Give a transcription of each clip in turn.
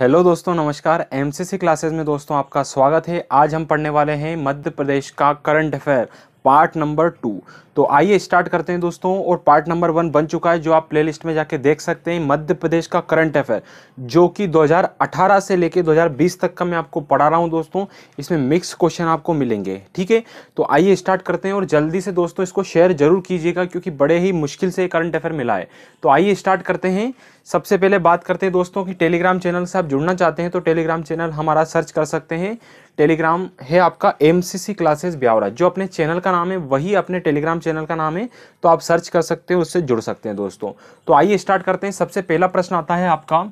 hello दोस्तों नमस्कार MCC classes में दोस्तों आपका स्वागत है आज हम पढ़ने वाले हैं मध्य प्रदेश का current affair part number two तो आइए स्टार्ट करते हैं दोस्तों और पार्ट नंबर वन बन चुका है जो आप प्लेलिस्ट में जाके देख सकते हैं मध्य प्रदेश का करंट अफेयर जो कि 2018 से लेके 2020 तक का मैं आपको पढ़ा रहा हूं दोस्तों इसमें मिक्स क्वेश्चन आपको मिलेंगे ठीक है तो आइए स्टार्ट करते हैं और जल्दी से दोस्तों इसको शेयर जरूर कीजिएगा क्योंकि बड़े ही मुश्किल से करंट अफेयर मिला है तो आइए स्टार्ट करते हैं सबसे पहले बात करते हैं दोस्तों कि टेलीग्राम चैनल से आप जुड़ना चाहते हैं तो टेलीग्राम चैनल हमारा सर्च कर सकते हैं टेलीग्राम है आपका M C C classes Biaora जो अपने चैनल का नाम है वही अपने टेलीग्राम चैनल का नाम है तो आप सर्च कर सकते हैं उससे जुड़ सकते हैं दोस्तों तो आइए स्टार्ट करते हैं सबसे पहला प्रश्न आता है आपका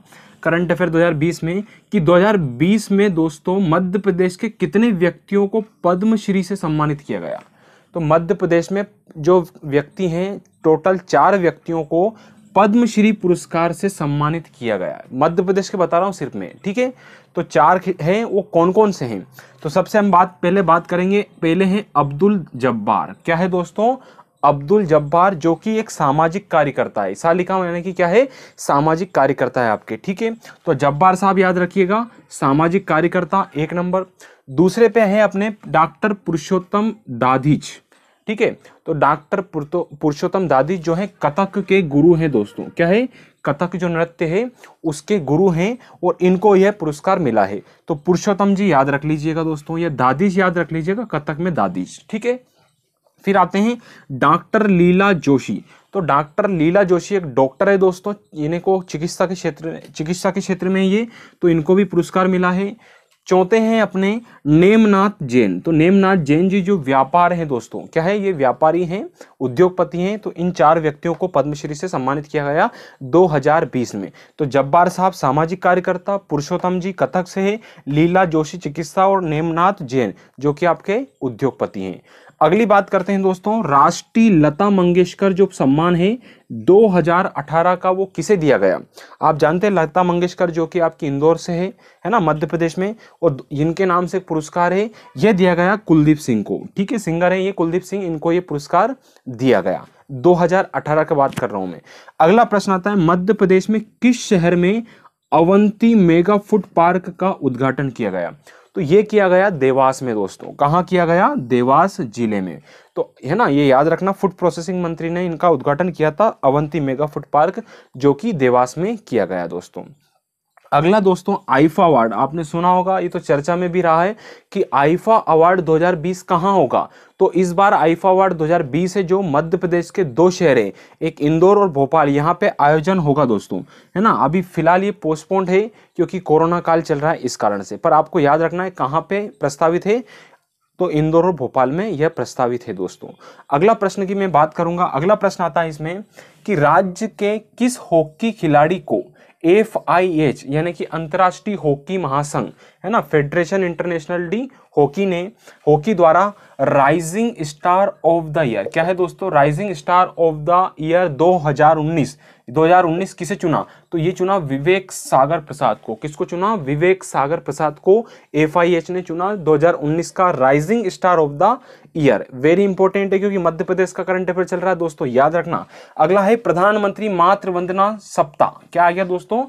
करंट अफेयर 2020 में कि 2020 में दोस्तों मध्य प्रदेश के कितने व्यक्तियों को पद्मश्री से सम्मानित किया गया तो मध्य प्रदेश में जो व्यक्ति हैं टोटल चार व्यक्तियों को पद्मश्री पुरस्कार से सम्मानित किया गया मध्य प्रदेश के बता रहा हूँ सिर्फ में ठीक है तो चार हैं वो कौन कौन से हैं तो सबसे हम बात पहले बात करेंगे पहले हैं अब्दुल जब्बार क्या है दोस्तों अब्दुल जब्बार जो कि एक सामाजिक कार्यकर्ता है सालिका यानी कि क्या है सामाजिक कार्यकर्ता है आपके ठीक है तो जब्बार साहब याद रखिएगा सामाजिक कार्यकर्ता एक नंबर दूसरे पे है अपने डॉक्टर पुरुषोत्तम दाधीच ठीक है तो डॉक्टर पुरुषोत्तम दादी जो है कथक के गुरु हैं दोस्तों क्या है कथक जो नृत्य है उसके गुरु हैं और इनको यह पुरस्कार मिला है तो पुरुषोत्तम जी याद रख लीजिएगा दोस्तों या दादीज याद रख लीजिएगा कथक में दादीज ठीक है फिर आते हैं डॉक्टर लीला जोशी तो डॉक्टर लीला जोशी एक डॉक्टर है दोस्तों इन्हें को चिकित्सा के क्षेत्र चिकित्सा के क्षेत्र में ये तो इनको भी पुरस्कार मिला है चौथे हैं अपने नेमनाथ जैन तो नेमनाथ जैन जी जो व्यापार हैं दोस्तों क्या है ये व्यापारी हैं उद्योगपति हैं तो इन चार व्यक्तियों को पद्मश्री से सम्मानित किया गया 2020 में तो जब्बार साहब सामाजिक कार्यकर्ता पुरुषोत्तम जी कथक से है लीला जोशी चिकित्सा और नेमनाथ जैन जो कि आपके उद्योगपति हैं अगली बात करते हैं दोस्तों राष्ट्रीय लता मंगेशकर जो सम्मान है 2018 का वो किसे दिया गया आप जानते हैं लता मंगेशकर जो कि आपकी इंदौर से है है ना मध्य प्रदेश में और इनके नाम से पुरस्कार है यह दिया गया कुलदीप सिंह को ठीक है सिंगर है ये कुलदीप सिंह इनको ये पुरस्कार दिया गया 2018 की बात कर रहा हूँ मैं अगला प्रश्न आता है मध्य प्रदेश में किस शहर में अवंती मेगा फूड पार्क का उद्घाटन किया गया तो ये किया गया देवास में दोस्तों कहाँ किया गया देवास जिले में तो है ना ये याद रखना फूड प्रोसेसिंग मंत्री ने इनका उद्घाटन किया था अवंती मेगा फूड पार्क जो कि देवास में किया गया दोस्तों अगला दोस्तों आईफा अवार्ड आपने सुना होगा ये तो चर्चा में भी रहा है कि आईफा अवार्ड 2020 कहाँ होगा तो इस बार आईफा अवार्ड 2020 है जो मध्य प्रदेश के दो शहर हैं एक इंदौर और भोपाल यहाँ पे आयोजन होगा दोस्तों है ना अभी फिलहाल ये पोस्टपोन्ड है क्योंकि कोरोना काल चल रहा है इस कारण से पर आपको याद रखना है कहाँ पे प्रस्तावित है तो इंदौर और भोपाल में यह प्रस्तावित है दोस्तों अगला प्रश्न की मैं बात करूंगा अगला प्रश्न आता है इसमें कि राज्य के किस हॉकी खिलाड़ी को एफ आई एच यानी कि अंतर्राष्ट्रीय हॉकी महासंघ है ना फेडरेशन इंटरनेशनल डी हॉकी ने हॉकी द्वारा rising star of the year क्या है दोस्तों rising star of the year 2019 2019 किसे चुना तो ये चुना विवेक सागर प्रसाद को किसको चुना विवेक सागर प्रसाद को एफ ने चुना 2019 का rising star of the year very important है क्योंकि मध्य प्रदेश का करंट अफेयर चल रहा है दोस्तों याद रखना अगला है प्रधानमंत्री मातृ वंदना सप्ताह क्या आ गया दोस्तों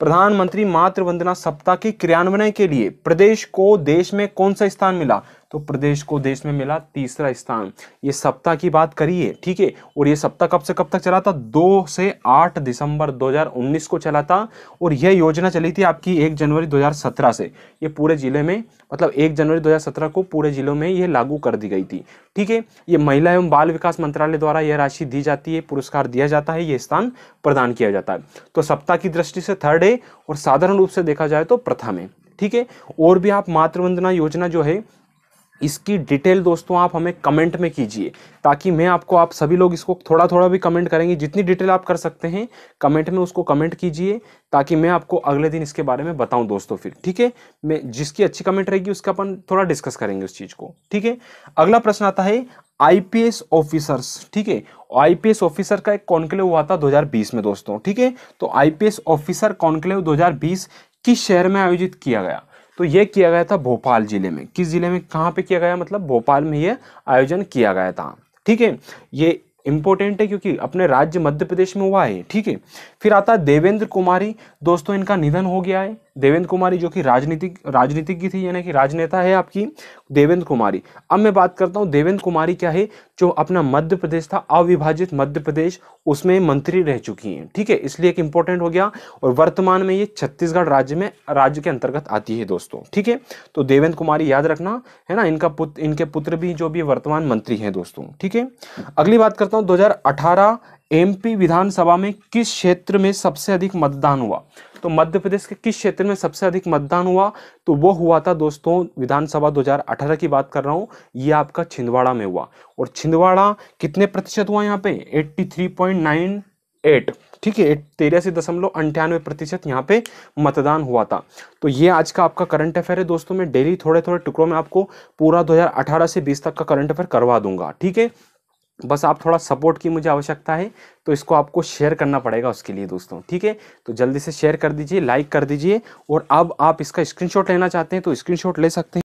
प्रधानमंत्री मातृ वंदना सप्ताह के क्रियान्वयन के लिए प्रदेश को देश में कौन सा स्थान मिला तो प्रदेश को देश में मिला तीसरा स्थान ये सप्ताह की बात करिए ठीक है और ये सप्ताह कब से कब तक चला था दो से आठ दिसंबर 2019 को चला था और यह योजना चली थी आपकी एक जनवरी 2017 से ये पूरे जिले में मतलब एक जनवरी 2017 को पूरे जिलों में ये लागू कर दी गई थी ठीक है ये महिला एवं बाल विकास मंत्रालय द्वारा यह राशि दी जाती है पुरस्कार दिया जाता है ये स्थान प्रदान किया जाता है तो सप्ताह की दृष्टि से थर्ड है और साधारण रूप से देखा जाए तो प्रथम है ठीक है और भी आप मातृवंदना योजना जो है इसकी डिटेल दोस्तों आप हमें कमेंट में कीजिए ताकि मैं आपको आप सभी लोग इसको थोड़ा थोड़ा भी कमेंट करेंगे जितनी डिटेल आप कर सकते हैं कमेंट में उसको कमेंट कीजिए ताकि मैं आपको अगले दिन इसके बारे में बताऊं दोस्तों फिर ठीक है मैं जिसकी अच्छी कमेंट रहेगी उसका अपन थोड़ा डिस्कस करेंगे उस चीज़ को ठीक है अगला प्रश्न आता है आईपीएस ऑफिसर्स ठीक है आईपीएस ऑफिसर का एक कॉन्क्लेव हुआ था 2020 में दोस्तों ठीक है तो आईपीएस ऑफिसर कॉन्क्लेव 2020 किस शहर में आयोजित किया गया तो ये किया गया था भोपाल ज़िले में किस ज़िले में कहाँ पे किया गया मतलब भोपाल में ये आयोजन किया गया था ठीक है ये इंपोर्टेंट है क्योंकि अपने राज्य मध्य प्रदेश में हुआ है ठीक है फिर आता है देवेंद्र कुमारी दोस्तों इनका निधन हो गया है देवेंद्र कुमारी जो कि राजनीतिक राजनीतिज्ञ थी यानी कि राजनेता है आपकी देवेंद्र कुमारी अब मैं बात करता हूँ देवेंद्र कुमारी क्या है जो अपना मध्य प्रदेश था अविभाजित मध्य प्रदेश उसमें मंत्री रह चुकी हैं ठीक है इसलिए एक इंपॉर्टेंट हो गया और वर्तमान में ये छत्तीसगढ़ राज्य में राज्य के अंतर्गत आती है दोस्तों ठीक है तो देवेंद्र कुमारी याद रखना है ना इनका पुत्र इनके पुत्र भी जो भी वर्तमान मंत्री हैं दोस्तों ठीक है अगली बात करता हूं 2018 हजार एमपी विधानसभा में किस क्षेत्र में सबसे अधिक मतदान हुआ तो मध्य प्रदेश के किस क्षेत्र में सबसे अधिक मतदान हुआ तो वो हुआ था दोस्तों विधानसभा 2018 की बात कर रहा हूँ ये आपका छिंदवाड़ा में हुआ और छिंदवाड़ा कितने प्रतिशत हुआ यहाँ पे 83.98 ठीक है तेरासी दशमलव अंठानवे प्रतिशत यहाँ पे मतदान हुआ था तो ये आज का आपका करंट अफेयर है दोस्तों मैं डेली थोड़े थोड़े टुकड़ों में आपको पूरा दो से बीस तक का करंट अफेयर करवा दूंगा ठीक है बस आप थोड़ा सपोर्ट की मुझे आवश्यकता है तो इसको आपको शेयर करना पड़ेगा उसके लिए दोस्तों ठीक है तो जल्दी से शेयर कर दीजिए लाइक कर दीजिए और अब आप इसका स्क्रीनशॉट लेना चाहते हैं तो स्क्रीनशॉट ले सकते हैं